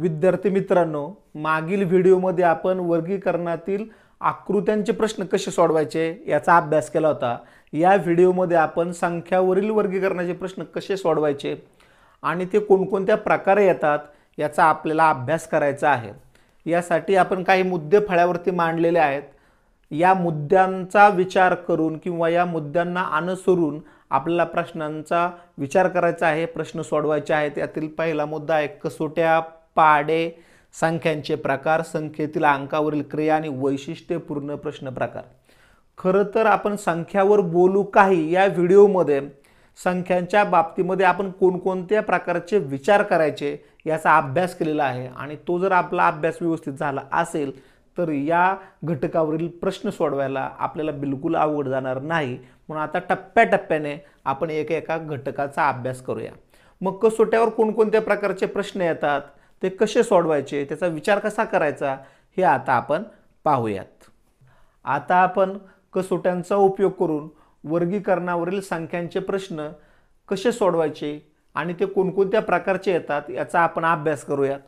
विद्यार्थी मित्रांनो मागील व्हिडिओमध्ये आपण वर्गीकरणातील आकृत्यांचे प्रश्न कसे सोडवायचे याचा अभ्यास केला होता या व्हिडिओमध्ये आपण संख्यावरील वर्गीकरणाचे प्रश्न कसे सोडवायचे आणि ते कोणकोणत्या प्रकारे येतात याचा आपल्याला अभ्यास करायचा आहे यासाठी आपण काही मुद्दे फळ्यावरती मांडलेले आहेत या मुद्द्यांचा विचार करून किंवा या मुद्द्यांना अनुसरून आपल्याला प्रश्नांचा विचार करायचा आहे प्रश्न सोडवायचे आहेत यातील पहिला मुद्दा आहे कसोट्या पाडे संख्यांचे प्रकार संख्येतील अंकावरील क्रिया आणि वैशिष्ट्यपूर्ण प्रश्न प्रकार खरं तर आपण संख्यावर बोलू काही या व्हिडिओमध्ये संख्यांच्या बाबतीमध्ये आपण कोणकोणत्या प्रकारचे विचार करायचे याचा अभ्यास केलेला आहे आणि तो जर आपला अभ्यास व्यवस्थित झाला असेल तर या घटकावरील प्रश्न सोडवायला आपल्याला बिलकुल आवड जाणार नाही म्हणून आता टप्प्याटप्प्याने आपण एका एका घटकाचा अभ्यास करूया मग कसोट्यावर कोणकोणत्या प्रकारचे प्रश्न येतात ते कसे सोडवायचे त्याचा विचार कसा करायचा हे आता आपण पाहूयात आता आपण कसोट्यांचा उपयोग करून वर्गीकरणावरील संख्यांचे प्रश्न कसे सोडवायचे आणि ते कोणकोणत्या प्रकारचे येतात याचा आपण अभ्यास करूयात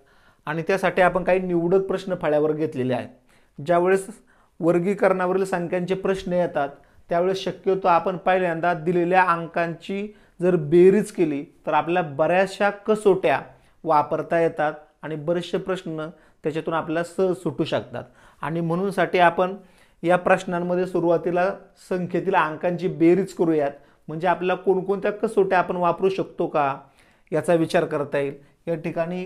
आणि त्यासाठी आपण काही निवडक प्रश्न फळ्यावर घेतलेले आहेत ज्यावेळेस वर्गीकरणावरील संख्यांचे प्रश्न येतात त्यावेळेस शक्यतो आपण पहिल्यांदा दिलेल्या अंकांची जर बेरीज केली तर आपल्या बऱ्याचशा कसोट्या वापरता येतात आणि बरेचसे प्रश्न त्याच्यातून आपल्याला सहज सुटू शकतात आणि म्हणूनसाठी आपण या प्रश्नांमध्ये सुरुवातीला संख्येतील अंकांची बेरीज करूयात म्हणजे आपल्याला कोणकोणत्या कसोट्या आपण वापरू शकतो का याचा विचार करता येईल या ठिकाणी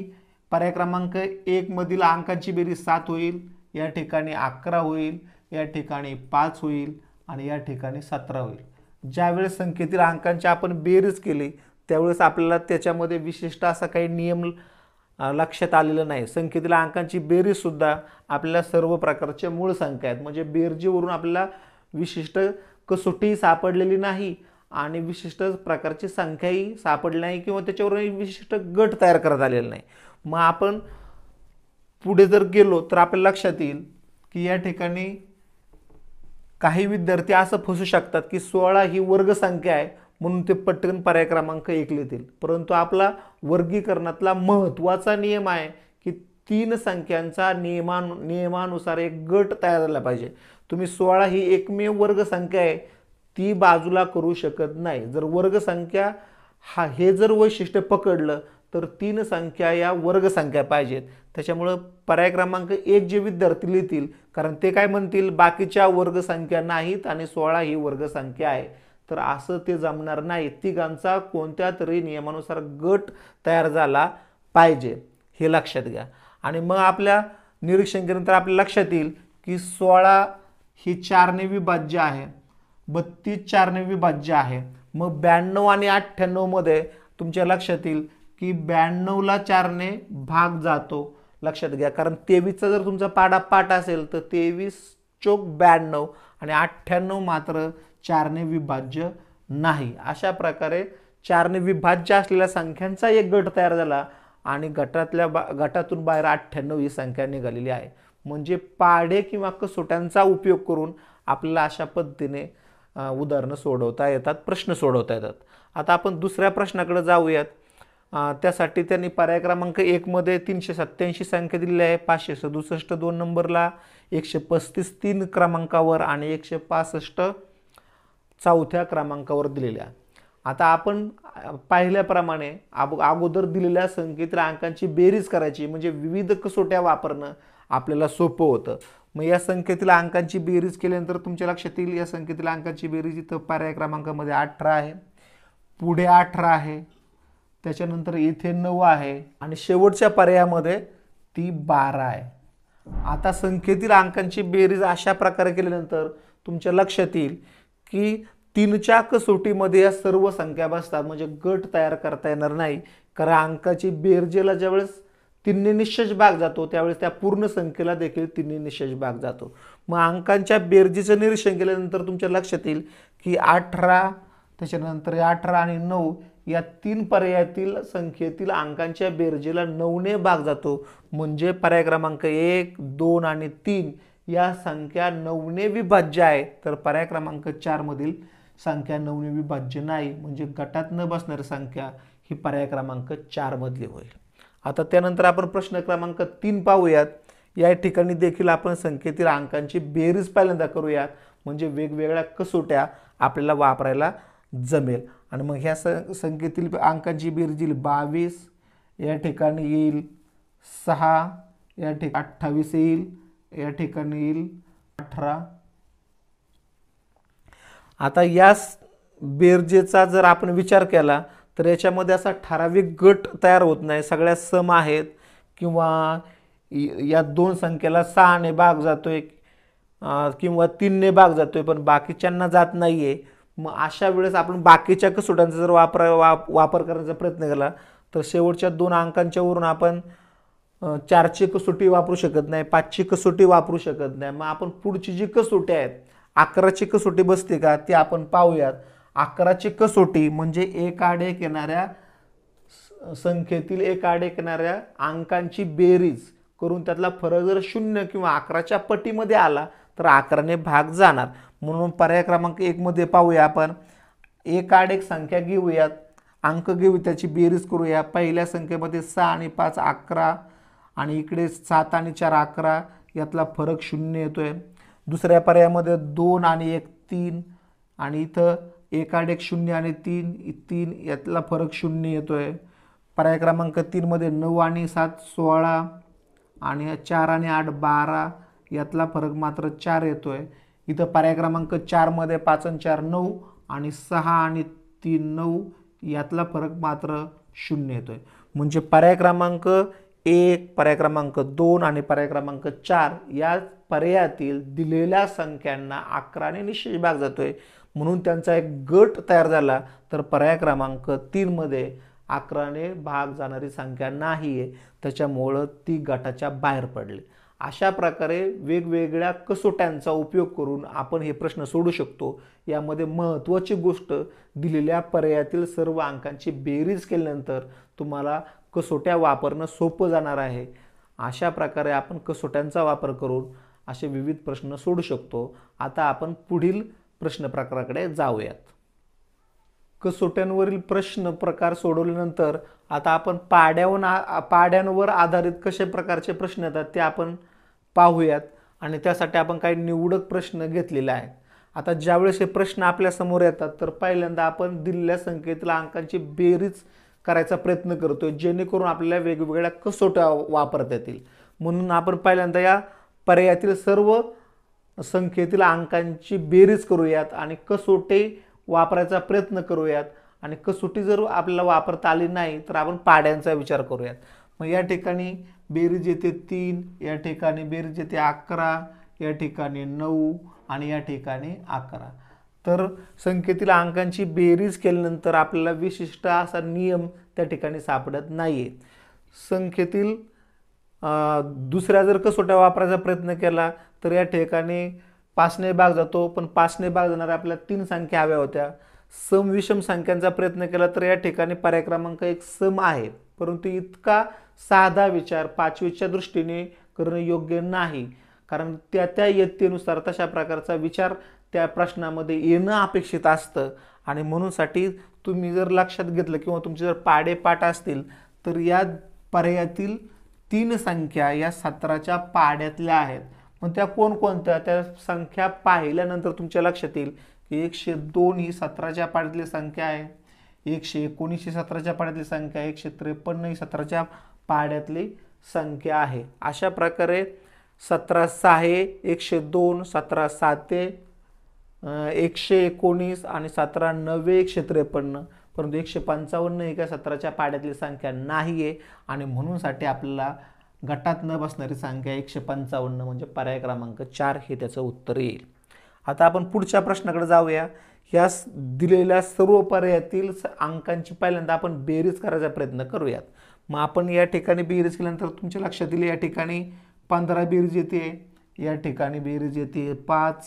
पर्याय क्रमांक एकमधील अंकांची बेरीज सात होईल या ठिकाणी अकरा होईल या ठिकाणी पाच होईल आणि या ठिकाणी सतरा होईल ज्यावेळेस संख्येतील अंकांची आपण बेरीज केली त्यावेळेस आपल्याला त्याच्यामध्ये विशिष्ट असा काही नियम लक्षात आलेला नाही संख्येतील अंकांची बेरीजसुद्धा आपल्याला सर्व प्रकारच्या मूळ संख्या आहेत म्हणजे बेरजीवरून आपल्याला विशिष्ट कसोटीही सापडलेली नाही आणि विशिष्ट प्रकारची संख्याही सापडली नाही किंवा त्याच्यावरून विशिष्ट गट तयार करत आलेला नाही मग आपण पुढे जर गेलो तर आपल्याला लक्षात येईल की या ठिकाणी काही विद्यार्थी असं फसू शकतात की सोळा ही वर्गसंख्या आहे म्हणून ते पटकन पर्याय क्रमांक एक लिहितील परंतु आपला वर्गीकरणातला महत्त्वाचा नियम आहे की तीन संख्यांचा नियमान नियमानुसार एक गट तयार झाला पाहिजे तुम्ही सोळा ही एकमेव वर्गसंख्या आहे ती बाजूला करू शकत नाही जर वर्गसंख्या हा हे जर वैशिष्ट्य पकडलं तर तीन संख्या या वर्गसंख्या पाहिजेत त्याच्यामुळं पर्याय क्रमांक एक जे विद्यार्थी लिहितील कारण ते काय म्हणतील बाकीच्या वर्गसंख्या नाहीत आणि सोळा ही वर्गसंख्या आहे तर असं ते जमणार नाही तिघांचा कोणत्या तरी नियमानुसार गट तयार झाला पाहिजे हे लक्षात घ्या आणि मग आपल्या निरीक्षण केल्यानंतर आपल्या लक्षात येईल की सोळा ही चारने विभाज्य आहे बत्तीस चारने विभाज्य आहे मग ब्याण्णव आणि अठ्ठ्याण्णवमध्ये तुमच्या लक्षात येईल की ब्याण्णवला चारने भाग जातो लक्षात घ्या कारण तेवीसचा जर तुमचा पाडा पाठ असेल तर तेवीस चोक ब्याण्णव आणि अठ्ठ्याण्णव मात्र चारने विभाज्य नाही अशा प्रकारे चारने विभाज्य असलेल्या संख्यांचा एक गट तयार झाला आणि गटातल्या बा गटातून बाहेर अठ्ठ्याण्णव ही संख्या निघालेली आहे म्हणजे पाडे किंवा कसोट्यांचा उपयोग करून आपल्याला अशा पद्धतीने उदाहरणं सोडवता येतात प्रश्न सोडवता येतात आता आपण दुसऱ्या प्रश्नाकडे जाऊयात त्यासाठी त्यांनी पर्याय क्रमांक एकमध्ये तीनशे सत्त्याऐंशी संख्या दिलेली आहे पाचशे सदुसष्ट दोन नंबरला एकशे पस्तीस तीन क्रमांकावर आणि एकशे पासष्ट चौथ्या क्रमांकावर दिलेल्या आता आपण पाहिल्याप्रमाणे अगोदर दिलेल्या संख्येतील अंकांची बेरीज करायची म्हणजे विविध कसोट्या वापरणं आपल्याला सोपं होतं मग या संख्येतील अंकांची बेरीज केल्यानंतर तुमच्या लक्षात येईल या संख्येतील अंकांची बेरीज इथं पर्याय क्रमांकामध्ये अठरा आहे पुढे अठरा आहे त्याच्यानंतर इथे नऊ आहे आणि शेवटच्या पर्यायामध्ये ती बारा आहे आता संख्येतील अंकांची बेरीज अशा प्रकारे केल्यानंतर तुमच्या लक्षात येईल की तीनच्या कसोटीमध्ये या सर्व संख्या बसतात म्हणजे गट तयार करता येणार नाही कारण अंकाची बेरजेला ज्यावेळेस तिन्ही निःशेष भाग जातो त्यावेळेस त्या पूर्ण संख्येला देखील तिन्ही निशेष भाग जातो मग अंकांच्या बेरजेचं निरीक्षण केल्यानंतर तुमच्या लक्षात येईल की अठरा त्याच्यानंतर अठरा आणि नऊ या तीन पर्यायातील संख्येतील अंकांच्या बेरजेला नऊने भाग जातो म्हणजे पर्याय क्रमांक एक दोन आणि तीन या संख्या नऊने विभाज्य आहे तर पर्याय क्रमांक चारमधील संख्या नऊने विभाज्य नाही म्हणजे गटात न बसणारी संख्या ही पर्याय क्रमांक चारमधली होईल आता त्यानंतर आपण प्रश्न क्रमांक तीन पाहूयात या ठिकाणी देखील आपण संख्येतील अंकांची बेरीज पहिल्यांदा करूयात म्हणजे वेगवेगळ्या कसोट्या आपल्याला वापरायला जमेल आणि मग ह्या संख्येतील अंकांची बेरीज येईल बावीस या ठिकाणी येईल सहा या ठिकाणी अठ्ठावीस येईल या ठिकाणी येईल अठरा आता या बेरजेचा जर आपण विचार केला तर याच्यामध्ये असा ठराविक गट तयार होत नाही सगळ्या सम आहेत किंवा या दोन संख्येला सहाने भाग जातो आहे किंवा तीनने भाग जातो आहे पण बाकीच्यांना जात नाही आहे मग अशा वेळेस आपण बाकीच्या कसोटांचा जर वापर वाप वापर करण्याचा प्रयत्न केला तर शेवटच्या दोन अंकांच्यावरून आपण चारची कसोटी वापरू शकत नाही पाचची कसोटी वापरू शकत नाही मग आपण पुढची जी कसोटी आहेत अकराची कसोटी बसते का ती आपण पाहूयात अकराची कसोटी म्हणजे एक एक येणाऱ्या संख्येतील एक एक येणाऱ्या अंकांची बेरीज करून त्यातला फरक जर शून्य किंवा अकराच्या पटीमध्ये आला तर अकराने भाग जाणार म्हणून पर्याय क्रमांक एकमध्ये पाहूया आपण एक आड एक संख्या घेऊयात अंक घेऊ त्याची बेरीज करूया पहिल्या संख्येमध्ये सहा आणि पाच अकरा आणि इकडे सात आणि चार अकरा यातला फरक शून्य येतो आहे दुसऱ्या पर्यायामध्ये दोन आणि एक तीन आणि इथं आणि एक शून्य आणि तीन तीन यातला फरक शून्य येतो आहे पर्याय क्रमांक तीनमध्ये नऊ आणि सात सोळा आणि चार आणि आठ बारा यातला फरक मात्र चार येतो आहे इथं पर्याय क्रमांक चारमध्ये पाच आणि चार नऊ आणि सहा आणि तीन नऊ यातला फरक मात्र शून्य येतो आहे म्हणजे पर्याय क्रमांक एक पर्याय क्रमांक दोन आणि पर्याय क्रमांक चार या पर्यायातील दिलेल्या संख्यांना अकराने निश्चित भाग जातोय म्हणून त्यांचा एक गट तयार झाला तर पर्याय क्रमांक तीनमध्ये अकराने भाग जाणारी संख्या नाही आहे त्याच्यामुळं ती गटाच्या बाहेर पडली अशा प्रकारे वेगवेगळ्या कसोट्यांचा उपयोग करून आपण हे प्रश्न सोडू शकतो यामध्ये महत्त्वाची गोष्ट दिलेल्या पर्यायातील सर्व अंकांची बेरीज केल्यानंतर तुम्हाला कसोट्या वापरणं सोपं जाणार आहे अशा प्रकारे आपण कसोट्यांचा वापर करून असे विविध प्रश्न सोडू शकतो आता आपण पुढील प्रश्न प्रकाराकडे जाऊयात कसोट्यांवरील प्रश्न प्रकार सोडवल्यानंतर आता आपण पाड्यावर पाड्यांवर आधारित कसे प्रकारचे प्रश्न येतात ते आपण पाहूयात आणि त्यासाठी आपण काही निवडक प्रश्न घेतलेले आहेत आता ज्यावेळेस हे प्रश्न आपल्यासमोर येतात तर पहिल्यांदा आपण दिलेल्या संख्येतल्या अंकांची बेरीज करायचा प्रयत्न करतो जेणेकरून आपल्याला वेगवेगळ्या कसोट्या वापरता येतील म्हणून आपण पहिल्यांदा या पर्यायातील सर्व संख्येतील अंकांची बेरीज करूयात आणि कसोटे वापरायचा प्रयत्न करूयात आणि कसोटी जर आपल्याला वापरता आली नाही तर आपण पाड्यांचा विचार करूयात मग या ठिकाणी बेरीज येते तीन या ठिकाणी बेरीज येते अकरा या ठिकाणी नऊ आणि या ठिकाणी अकरा तर संख्येतील अंकांची बेरीज केल्यानंतर आपल्याला विशिष्ट असा नियम त्या ठिकाणी सापडत नाही आहे संख्येतील दुसऱ्या जर कसोट्या वापरायचा प्रयत्न केला तर या ठिकाणी पाचने भाग जातो पण पाचने भाग जाणाऱ्या आपल्याला तीन संख्या हव्या होत्या सम विषम संख्यांचा प्रयत्न केला तर या ठिकाणी पर्याय क्रमांक एक सम आहे परंतु इतका साधा विचार पाचवीच्या दृष्टीने करणं योग्य नाही कारण त्या त्या यत्तेनुसार तशा प्रकारचा विचार त्या प्रश्नामध्ये येणं अपेक्षित असतं आणि म्हणूनसाठी तुम्ही जर लक्षात घेतलं किंवा तुमचे जर पाडेपाठ असतील तर या पर्यायातील तीन संख्या या सतराच्या पाड्यातल्या आहेत मग त्या कोणकोणत्या त्या संख्या पाहिल्यानंतर तुमच्या लक्षात येईल की एकशे दोन ही सतराच्या पाड्यातली संख्या आहे एकशे ही सतराच्या पाड्यातली संख्या आहे एकशे त्रेपन्न ही सतराच्या पाड्यातली संख्या आहे अशा प्रकारे सतरा सहा एकशे दोन सतरा साते एकशे एकोणीस आणि सतरा नव्वे एकशे त्रेपन्न परंतु एकशे पंचावन्न एका सतराच्या पाड्यातली संख्या नाही आहे आणि म्हणूनसाठी आपल्याला गटात न बसणारी संख्या एकशे पंचावन्न म्हणजे पर्याय क्रमांक चार हे त्याचं उत्तर येईल आता आपण पुढच्या प्रश्नाकडे जाऊया या दिलेल्या सर्व पर्यायातील अंकांची पहिल्यांदा आपण बेरीज करायचा प्रयत्न करूयात मग आपण या ठिकाणी बेरीज केल्यानंतर तुमच्या लक्षात येईल या ठिकाणी पंधरा बेरीज येते या ठिकाणी बेरीज येते पाच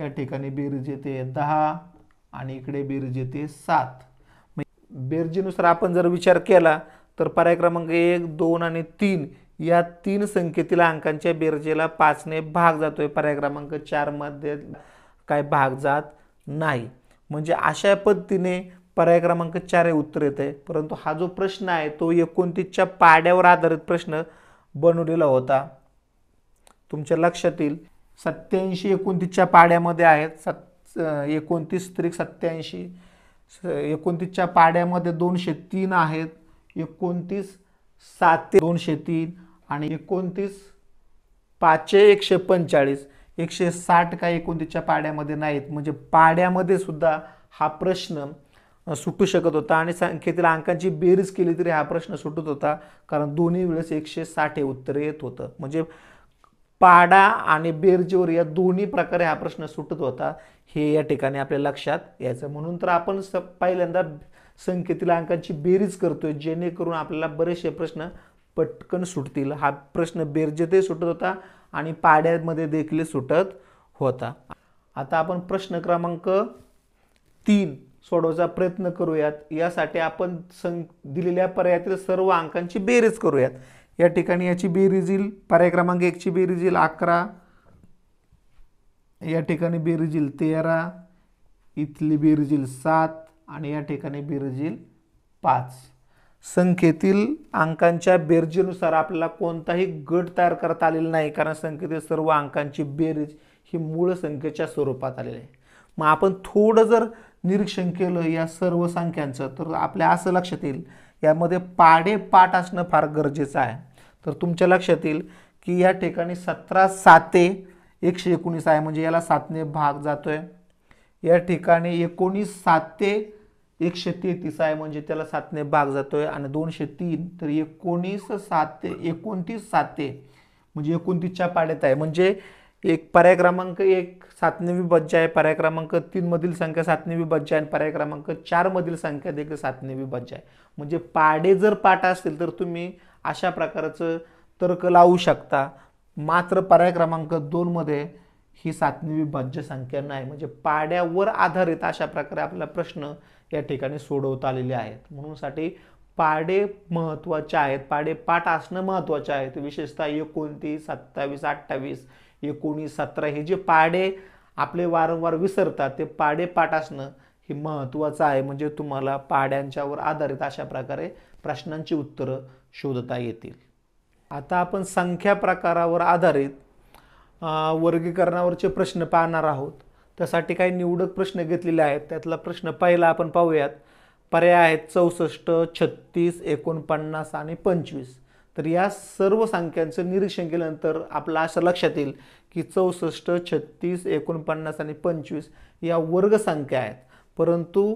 या ठिकाणी बेरीज येते दहा आणि इकडे बेरीज येते सात बेरजेनुसार आपण जर विचार केला तर पर्याय क्रमांक एक दोन आणि तीन या तीन संख्येतील अंकांच्या बेरजेला पाचने भाग जातोय पर्याय क्रमांक चारमध्ये काय भाग जात नाही म्हणजे अशा पद्धतीने पर्याय क्रमांक चार हे उत्तर येत आहे परंतु हा जो प्रश्न आहे तो एकोणतीसच्या पाड्यावर आधारित प्रश्न बनवलेला होता तुमच्या लक्षात येईल सत्याऐंशी एकोणतीसच्या पाड्यामध्ये आहेत सत् एकोणतीस त्रिक सत्त्याऐंशी एकोणतीसच्या पाड्यामध्ये दोनशे तीन आहेत एकोणतीस सात दोनशे तीन आणि एकोणतीस पाचशे एकशे पंचेचाळीस एकशे साठ काय एकोणतीसच्या पाड्यामध्ये नाहीत म्हणजे पाड्यामध्ये सुद्धा हा प्रश्न सुटू शकत होता आणि संख्येतील अंकांची बेरीज केली तरी हा प्रश्न सुटत होता कारण दोन्ही वेळेस एकशे साठ हे उत्तर येत होतं म्हणजे पाडा आणि बेरजोर या दोन्ही प्रकारे हा प्रश्न सुटत होता हे या ठिकाणी आपल्या लक्षात यायचं म्हणून तर आपण स पहिल्यांदा संख्येतील अंकांची बेरीज करतोय जेणेकरून आपल्याला बरेचसे प्रश्न पटकन सुटतील हा प्रश्न बेरजेतही सुटत होता आणि पाड्यामध्ये देखील सुटत होता आता आपण प्रश्न क्रमांक तीन सोडवायचा प्रयत्न करूयात यासाठी आपण सं दिलेल्या पर्यायातील सर्व अंकांची बेरीज करूयात या ठिकाणी याची बेरीज येईल पर्याय क्रमांक एकची बेरीज येईल अकरा या ठिकाणी बेरीज येईल तेरा इथली बेरीज येईल सात आणि या ठिकाणी बेरीज येईल पाच संख्येतील अंकांच्या बेरजीनुसार आपल्याला कोणताही गट तयार करता आलेला नाही कारण संख्येतील सर्व अंकांची बेरीज ही मूळ संख्येच्या स्वरूपात आलेली आहे मग आपण थोडं जर निरीक्षण केलं या सर्व संख्यांचं तर आपल्या असं लक्षात येईल यामध्ये पाठ असणं फार गरजेचं आहे तर तुमच्या लक्षात येईल की या ठिकाणी सतरा साते एकशे एकोणीस आहे म्हणजे याला सातने भाग जातो आहे या ठिकाणी एकोणीस साते एकशे तेहतीस आहे म्हणजे त्याला सातने भाग जातो आहे आणि दोनशे तीन तर एकोणीस साते एकोणतीस साते म्हणजे एकोणतीसच्या पाड्यात आहे म्हणजे एक पर्याय क्रमांक एक सातने विभज्य आहे पर्याय क्रमांक तीनमधील संख्या सातने विभज्य आहे आणि पर्याय क्रमांक चारमधील संख्या देखील सातने विभज्य आहे म्हणजे पाडे जर पाठ असतील तर तुम्ही अशा प्रकारचं तर्क लावू शकता मात्र पर्याय क्रमांक दोनमध्ये ही सातवी विभाज्य संख्या नाही म्हणजे पाड्यावर आधारित अशा प्रकारे आपला प्रश्न या ठिकाणी सोडवता आलेले आहेत म्हणून साठी पाडे महत्त्वाचे आहेत पाडे पाठ असणं महत्त्वाचे आहेत विशेषतः एकोणतीस सत्तावीस अठ्ठावीस एकोणीस सतरा हे जे पाडे आपले वारंवार विसरतात ते पाडे पाठ असणं हे महत्त्वाचं आहे म्हणजे तुम्हाला पाड्यांच्यावर आधारित अशा प्रकारे प्रश्नांची उत्तरं शोधता येतील आता आपण संख्या प्रकारावर आधारित वर्गीकरणावरचे प्रश्न पाहणार आहोत त्यासाठी काही निवडक प्रश्न घेतलेले आहेत त्यातला प्रश्न पहिला आपण पाहूयात पर्याय आहेत चौसष्ट छत्तीस एकोणपन्नास आणि पंचवीस तर या सर्व संख्यांचं निरीक्षण केल्यानंतर आपला असं लक्षात येईल की चौसष्ट छत्तीस एकोणपन्नास आणि पंचवीस या वर्गसंख्या आहेत परंतु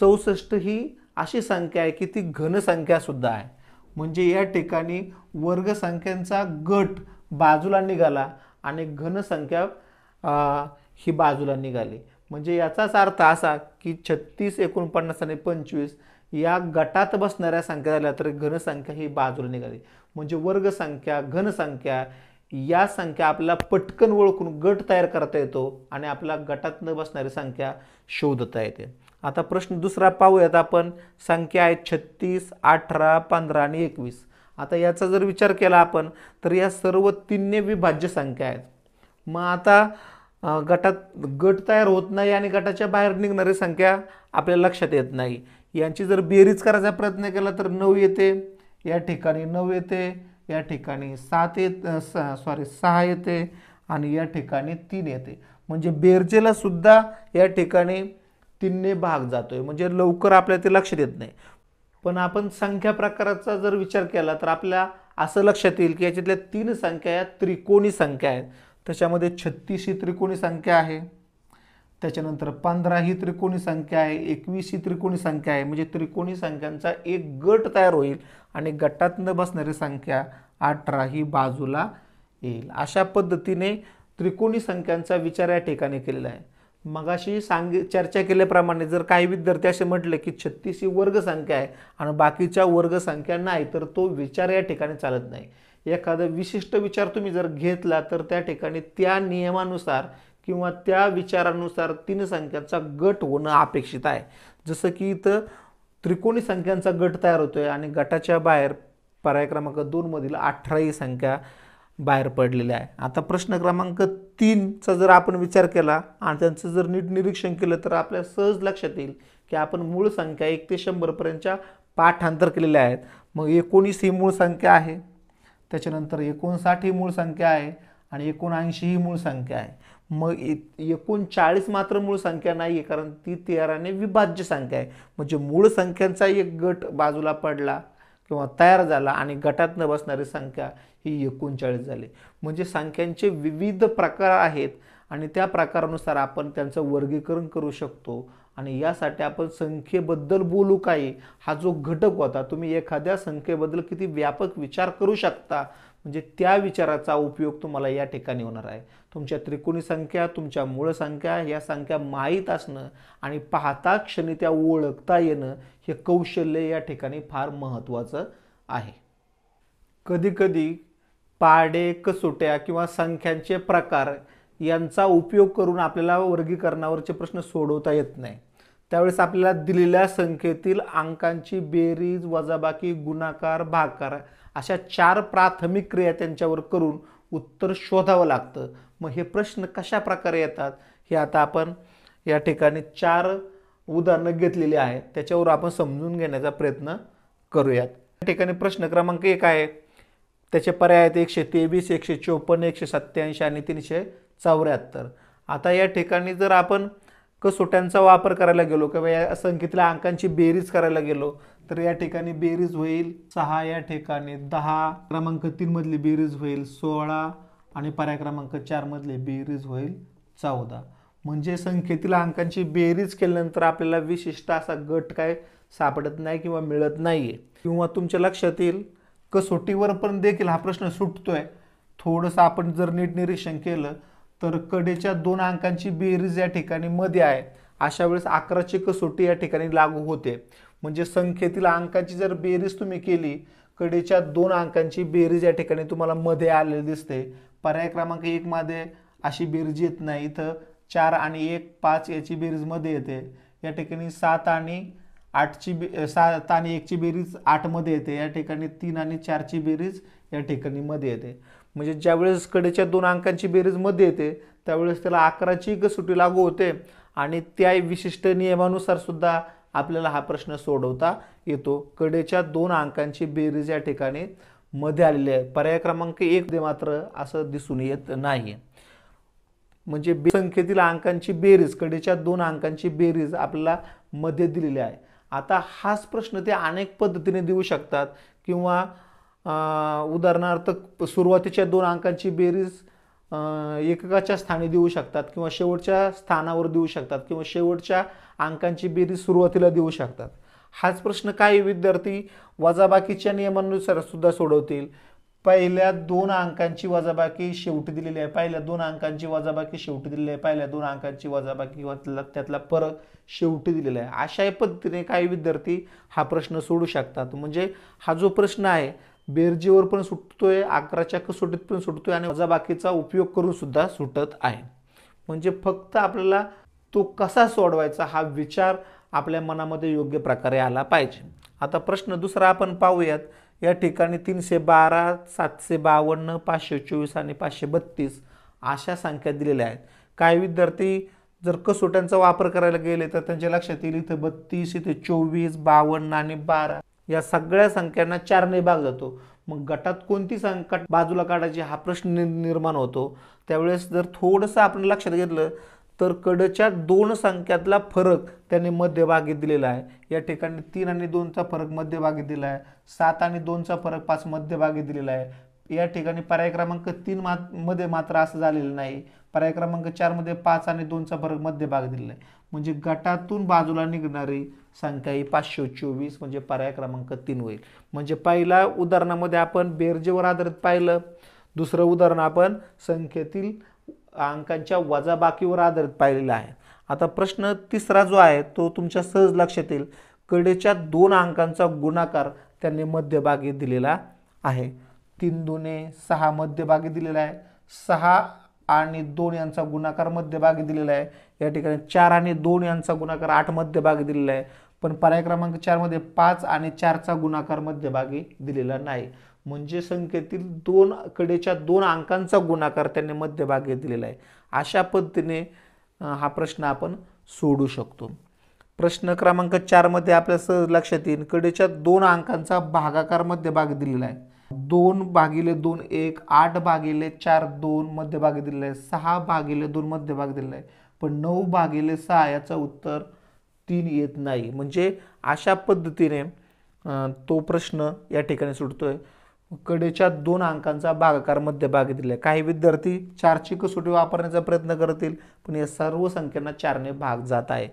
चौसष्ट ही अशी संख्या आहे की ती घनसंख्यासुद्धा आहे म्हणजे या ठिकाणी वर्गसंख्यांचा गट बाजूला निघाला आणि घनसंख्या ही बाजूला निघाली म्हणजे याचाच अर्थ असा की छत्तीस एकोणपन्नास आणि पंचवीस या गटात बसणाऱ्या संख्या झाल्या तर घनसंख्या ही बाजूला निघाली म्हणजे वर्गसंख्या घनसंख्या या संख्या आपल्याला पटकन ओळखून गट तयार करता येतो आणि आपल्या गटात न बसणारी संख्या शोधता येते आता प्रश्न दुसरा पाहूयात आपण संख्या आहेत छत्तीस अठरा पंधरा आणि एकवीस आता याचा जर विचार केला आपण तर या सर्व तिन्ही विभाज्य संख्या आहेत मग आता गटात गट तयार होत नाही आणि गटाच्या बाहेर निघणारी संख्या आपल्या लक्षात येत नाही यांची जर बेरीज करायचा प्रयत्न केला तर नऊ येते या ठिकाणी नऊ येते या ठिकाणी सात येत स सॉरी सहा येते आणि या ठिकाणी तीन येते म्हणजे बेरजेला सुद्धा या ठिकाणी तीनने भाग जातो म्हणजे लवकर आपल्या ते लक्षात येत नाही पण आपण संख्या प्रकाराचा जर विचार केला तर आपल्या असं लक्षात येईल की याच्यातल्या तीन संख्या या त्रिकोणी संख्या आहेत त्याच्यामध्ये छत्तीस ही त्रिकोणी संख्या आहे त्याच्यानंतर पंधरा ही त्रिकोणी संख्या आहे एकवीस ही त्रिकोणी संख्या आहे म्हणजे त्रिकोणी संख्यांचा एक गट तयार होईल आणि गटातनं बसणारी संख्या अठरा ही बाजूला येईल अशा पद्धतीने त्रिकोणी संख्यांचा विचार या ठिकाणी केलेला आहे मगाशी सांग चर्चा केल्याप्रमाणे जर काही विद्यार्थी असे म्हटले की छत्तीस ही वर्गसंख्या आहे आणि बाकीच्या वर्गसंख्या नाही तर तो विचार या ठिकाणी चालत नाही एखादा विशिष्ट विचार तुम्ही जर घेतला तर त्या ठिकाणी त्या नियमानुसार किंवा त्या विचारानुसार तीन संख्यांचा गट होणं अपेक्षित आहे जसं की इथं त्रिकोणी संख्यांचा गट तयार होतो आहे आणि गटाच्या बाहेर पर्याय क्रमांक दोनमधील अठरा ही संख्या बाहेर पडलेल्या आहे आता प्रश्न क्रमांक तीनचा जर आपण विचार केला आणि त्यांचं जर नीट निरीक्षण केलं तर आपल्या सहज लक्षात येईल की आपण मूळ संख्या एक ते शंभरपर्यंतच्या पाठांतर केलेल्या आहेत मग एकोणीस ही मूळ संख्या आहे त्याच्यानंतर एकोणसाठ ही मूळ संख्या आहे आणि एकोणऐंशी ही मूळ संख्या आहे मग एकोणचाळीस मात्र मूळ संख्या नाही आहे कारण ती तेराने विभाज्य संख्या आहे म्हणजे मूळ संख्यांचा एक गट बाजूला पडला किंवा तयार झाला आणि गटात न बसणारी संख्या ही एकोणचाळीस झाली म्हणजे संख्यांचे विविध प्रकार आहेत आणि त्या प्रकारानुसार आपण त्यांचं वर्गीकरण करू शकतो आणि यासाठी आपण संख्येबद्दल बोलू काही हा जो घटक होता तुम्ही एखाद्या संख्येबद्दल किती व्यापक विचार करू शकता म्हणजे त्या विचाराचा उपयोग तुम्हाला या ठिकाणी होणार आहे तुमच्या त्रिकोणी संख्या तुमच्या मूळ संख्या या संख्या माहीत असणं आणि पाहता क्षणी त्या ओळखता येणं हे कौशल्य या ठिकाणी फार महत्त्वाचं आहे कधीकधी पाडे कसोट्या किंवा संख्यांचे प्रकार यांचा उपयोग करून आपल्याला वर्गीकरणावरचे प्रश्न सोडवता येत नाही त्यावेळेस आपल्याला दिलेल्या संख्येतील अंकांची बेरीज वजाबाकी गुणाकार भाकार अशा चार प्राथमिक क्रिया त्यांच्यावर करून उत्तर शोधावं लागतं मग हे प्रश्न कशा प्रकारे येतात हे आता आपण या ठिकाणी चार उदाहरणं घेतलेली आहेत त्याच्यावर आपण समजून घेण्याचा प्रयत्न करूयात या ठिकाणी प्रश्न क्रमांक एक आहे त्याचे पर्याय आहेत एकशे तेवीस एकशे चोपन्न एकशे सत्त्याऐंशी आणि तीनशे चौऱ्याहत्तर आता या ठिकाणी जर आपण कसोट्यांचा वापर करायला गेलो किंवा या संख्येतल्या अंकांची बेरीज करायला गेलो तर या ठिकाणी बेरीज होईल सहा या ठिकाणी दहा क्रमांक तीन मधली बेरीज होईल सोळा आणि पर्याय क्रमांक चार मधली बेरीज होईल चौदा म्हणजे संख्येतील अंकांची बेरीज केल्यानंतर आपल्याला विशिष्ट असा गट काय सापडत नाही किंवा मिळत नाही आहे किंवा तुमच्या लक्षात येईल कसोटीवर पण देखील हा प्रश्न सुटतोय थोडंसं आपण जर नीट निरीक्षण केलं तर कडेच्या दोन अंकांची बेरीज या ठिकाणी मध्ये आहे अशा वेळेस अकराची कसोटी या ठिकाणी लागू होते म्हणजे संख्येतील अंकाची जर बेरीज तुम्ही केली कडेच्या दोन अंकांची बेरीज या ठिकाणी तुम्हाला मध्ये आलेली दिसते पर्याय क्रमांक एकमध्ये अशी बेरीज येत नाही इथं चार आणि एक पाच याची बेरीजमध्ये येते या ठिकाणी सात आणि आठची बे सात आणि एकची बेरीज आठमध्ये येते या ठिकाणी तीन आणि चारची बेरीज या ठिकाणी मध्ये येते म्हणजे ज्यावेळेस कडेच्या दोन अंकांची बेरीजमध्ये मध्ये येते त्यावेळेस त्याला अकराची एक सुटी लागू होते आणि त्या विशिष्ट नियमानुसार सुद्धा आपल्याला हा प्रश्न सोडवता येतो कडेच्या दोन अंकांची बेरीज या ठिकाणी मध्ये आलेली आहे पर्याय क्रमांक एक दे मात्र असं दिसून येत नाही म्हणजे बे संख्येतील अंकांची बेरीज कडेच्या दोन अंकांची बेरीज आपल्याला मध्ये दिलेली आहे आता हाच प्रश्न ते अनेक पद्धतीने देऊ शकतात किंवा उदाहरणार्थ सुरुवातीच्या दोन अंकांची बेरीज एककाच्या स्थानी देऊ शकतात किंवा शेवटच्या स्थानावर देऊ शकतात किंवा शेवटच्या अंकांची बेरीज सुरुवातीला देऊ शकतात हाच प्रश्न काही विद्यार्थी वजाबाकीच्या नियमानुसार सुद्धा सोडवतील पहिल्या दोन अंकांची वजाबाकी शेवटी दिलेली आहे पहिल्या दोन अंकांची वजाबाकी शेवटी दिलेली आहे पहिल्या दोन अंकांची वजाबाकी किंवा त्यातला फरक शेवटी दिलेला आहे अशाही पद्धतीने काही विद्यार्थी हा प्रश्न सोडू शकतात म्हणजे हा जो प्रश्न आहे बेरजीवर पण सुटतोय अकराच्या कसोटीत पण सुटतोय आणि बाकीचा उपयोग करून सुद्धा सुटत आहे म्हणजे फक्त आपल्याला तो कसा सोडवायचा हा विचार आपल्या मनामध्ये योग्य प्रकारे आला पाहिजे आता प्रश्न दुसरा आपण पाहूयात या ठिकाणी तीनशे बारा सातशे बावन्न पाचशे चोवीस आणि पाचशे बत्तीस अशा संख्या दिलेल्या आहेत काही विद्यार्थी जर कसोट्यांचा वापर करायला गेले तर त्यांच्या लक्षात येईल इथे बत्तीस इथे चोवीस बावन्न आणि बारा या सगळ्या संख्यांना चारने भाग जातो मग गटात कोणती संख्या बाजूला काढायची हा प्रश्न निर्माण होतो त्यावेळेस जर थोडंसं आपण लक्षात घेतलं तर कडच्या दोन संख्यातला फरक त्याने मध्यभागी दिलेला आहे या ठिकाणी तीन आणि दोनचा फरक मध्यभागी दिला आहे सात आणि दोनचा फरक पाच मध्यभागी दिलेला आहे या ठिकाणी पर्याय क्रमांक तीन मा मध्ये मात्र असं झालेलं नाही पर्याय क्रमांक चारमध्ये पाच आणि दोनचा फरक मध्यभाग दिलेला आहे म्हणजे गटातून बाजूला निघणारी संख्या ही पाचशे चोवीस म्हणजे पर्याय क्रमांक तीन होईल म्हणजे पहिल्या उदाहरणामध्ये आपण बेरजेवर आधारित पाहिलं दुसरं उदाहरण आपण संख्येतील अंकांच्या वजाबाकीवर आधारित पाहिलेलं आहे आता प्रश्न तिसरा जो आहे तो तुमच्या सहज लक्षात येईल कडेच्या दोन अंकांचा गुणाकार त्यांनी मध्यभागी दिलेला आहे तीन दुने सहा मध्यभागी दिलेला आहे सहा आणि दोन यांचा गुणाकार मध्यभागी दिलेला आहे या ठिकाणी चार आणि दोन यांचा गुणाकार आठ मध्यभाग दिलेला आहे पण पर्याय क्रमांक चारमध्ये पाच आणि चारचा गुणाकार मध्यभागी दिलेला नाही म्हणजे संख्येतील दोन कडेच्या दोन अंकांचा गुणाकार त्यांनी मध्यभागी दिलेला आहे अशा पद्धतीने हा प्रश्न आपण सोडू शकतो प्रश्न क्रमांक चारमध्ये आपल्या सहज लक्षात येईल कडेच्या दोन अंकांचा भागाकार मध्यभाग दिलेला आहे दोन भागिले दोन एक आठ भागिले चार दोन मध्यभागी दिलेला आहे सहा भागिले दोन मध्यभाग दिलेला आहे पण नऊ भागिले सहा याचं उत्तर तीन येत नाही म्हणजे अशा पद्धतीने तो प्रश्न या ठिकाणी सुटतो आहे कडेच्या दोन अंकांचा भागाकार मध्यभागी दिला आहे काही विद्यार्थी चारची कसोटी वापरण्याचा प्रयत्न करतील पण या सर्व संख्यांना चारने भाग जात आहे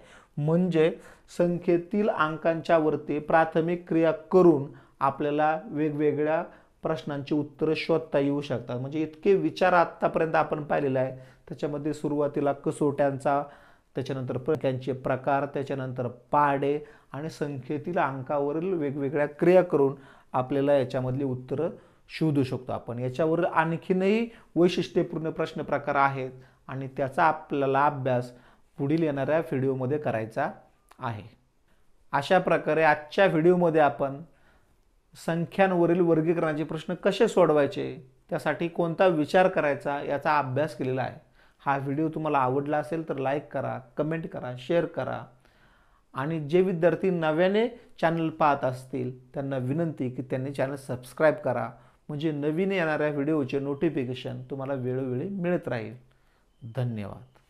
म्हणजे संख्येतील अंकांच्यावरती प्राथमिक क्रिया करून आपल्याला वेगवेगळ्या प्रश्नांची उत्तरं शोधता येऊ शकतात म्हणजे इतके विचार आत्तापर्यंत आपण पाहिलेले आहे त्याच्यामध्ये सुरुवातीला कसोट्यांचा त्याच्यानंतर त्यांचे प्रकार त्याच्यानंतर पाडे आणि संख्येतील अंकावरील वेगवेगळ्या क्रिया करून आपल्याला याच्यामधली उत्तरं शोधू शकतो आपण याच्यावर आणखीनही वैशिष्ट्यपूर्ण प्रश्न प्रकार आहेत आणि त्याचा आपल्याला अभ्यास पुढील येणाऱ्या व्हिडिओमध्ये करायचा आहे अशा प्रकारे आजच्या व्हिडिओमध्ये आपण संख्यांवरील वर्गीकरणाचे प्रश्न कसे सोडवायचे त्यासाठी कोणता विचार करायचा याचा अभ्यास केलेला आहे हा व्हिडिओ तुम्हाला आवडला असेल तर लाईक करा कमेंट करा शेअर करा आणि जे विद्यार्थी नव्याने चॅनल पाहत असतील त्यांना विनंती की त्यांनी चॅनल सबस्क्राईब करा म्हणजे नवीन येणाऱ्या व्हिडिओचे नोटिफिकेशन तुम्हाला वेळोवेळी मिळत राहील धन्यवाद